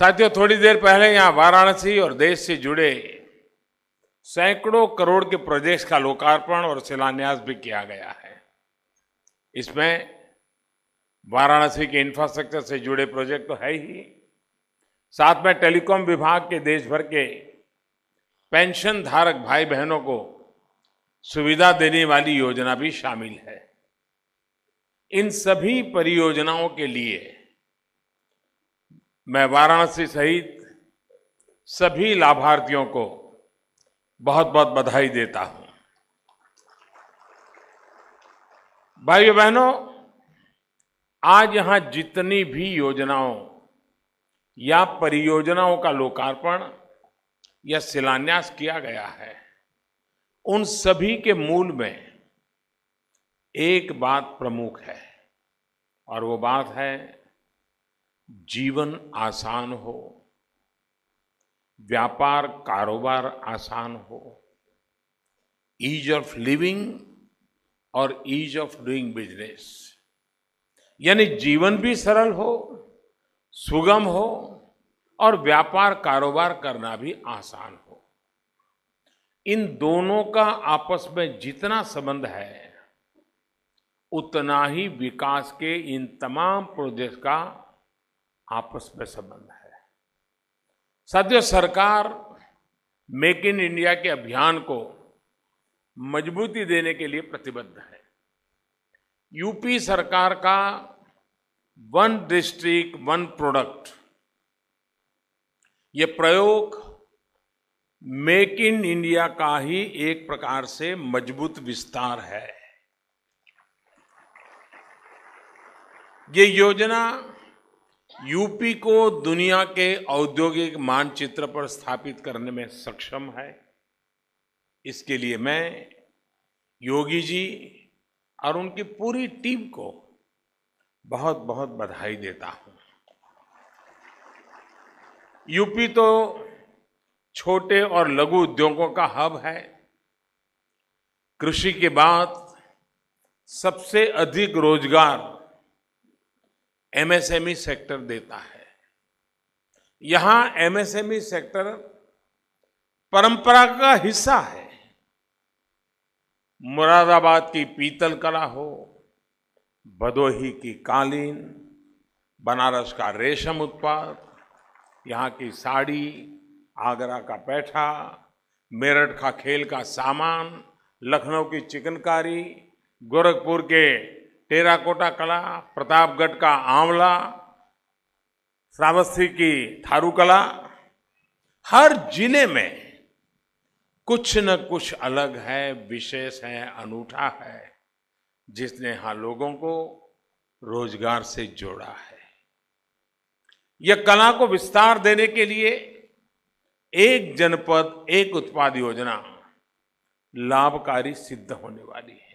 साथियों थोड़ी देर पहले यहाँ वाराणसी और देश से जुड़े सैकड़ों करोड़ के प्रोजेक्ट्स का लोकार्पण और शिलान्यास भी किया गया है इसमें वाराणसी के इंफ्रास्ट्रक्चर से जुड़े प्रोजेक्ट तो है ही साथ में टेलीकॉम विभाग के देश भर के पेंशन धारक भाई बहनों को सुविधा देने वाली योजना भी शामिल है इन सभी परियोजनाओं के लिए मैं वाराणसी सहित सभी लाभार्थियों को बहुत बहुत बधाई देता हूं भाइयों बहनों आज यहां जितनी भी योजनाओं या परियोजनाओं का लोकार्पण या शिलान्यास किया गया है उन सभी के मूल में एक बात प्रमुख है और वो बात है जीवन आसान हो व्यापार कारोबार आसान हो ईज ऑफ लिविंग और ईज ऑफ डूइंग बिजनेस यानी जीवन भी सरल हो सुगम हो और व्यापार कारोबार करना भी आसान हो इन दोनों का आपस में जितना संबंध है उतना ही विकास के इन तमाम प्रोजेक्ट का आपस में संबंध है सद्य सरकार मेक इन इंडिया के अभियान को मजबूती देने के लिए प्रतिबद्ध है यूपी सरकार का वन डिस्ट्रिक्ट वन प्रोडक्ट ये प्रयोग मेक इन इंडिया का ही एक प्रकार से मजबूत विस्तार है ये योजना यूपी को दुनिया के औद्योगिक मानचित्र पर स्थापित करने में सक्षम है इसके लिए मैं योगी जी और उनकी पूरी टीम को बहुत बहुत बधाई देता हूं यूपी तो छोटे और लघु उद्योगों का हब है कृषि के बाद सबसे अधिक रोजगार एमएसएमई e सेक्टर देता है यहां एमएसएमई e सेक्टर परंपरा का हिस्सा है मुरादाबाद की पीतल कला हो भदोही की कालीन बनारस का रेशम उत्पाद यहाँ की साड़ी आगरा का पैठा मेरठ का खेल का सामान लखनऊ की चिकनकारी गोरखपुर के टेराकोटा कला प्रतापगढ़ का आंवला श्रावस्ती की थारू कला हर जिले में कुछ न कुछ अलग है विशेष है अनूठा है जिसने यहां लोगों को रोजगार से जोड़ा है यह कला को विस्तार देने के लिए एक जनपद एक उत्पाद योजना लाभकारी सिद्ध होने वाली है